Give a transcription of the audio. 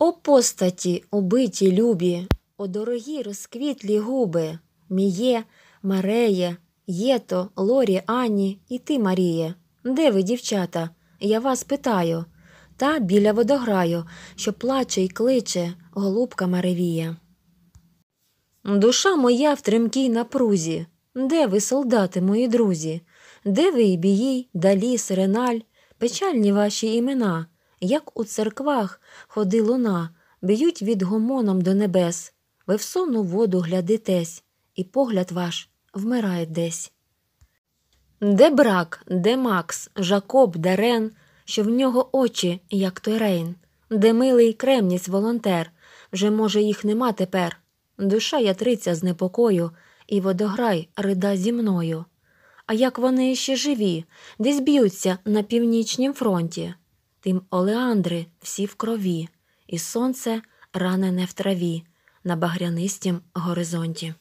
О постаті, убиті любі, о дорогі розквітлі губи, Міє, Мареє, Єто, Лорі, Ані і ти, Маріє. Де ви, дівчата? Я вас питаю. Та біля водограю, що плаче й кличе голубка Маревія. Душа моя в тремкій напрузі. Де ви, солдати, мої друзі? Де ви, бії, далі, сиреналь, печальні ваші імена? як у церквах ходи луна, б'ють від гомоном до небес. Ви в сонну воду глядитесь, і погляд ваш вмирає десь. Де брак, де Макс, Жакоб, Дарен, що в нього очі, як той рейн, де милий кремність волонтер, вже, може, їх нема тепер. Душа ятриця з непокою, і водограй рида зі мною. А як вони ще живі, десь б'ються на північнім фронті. Тим олеандри всі в крові, і сонце ранене в траві на багрянистім горизонті.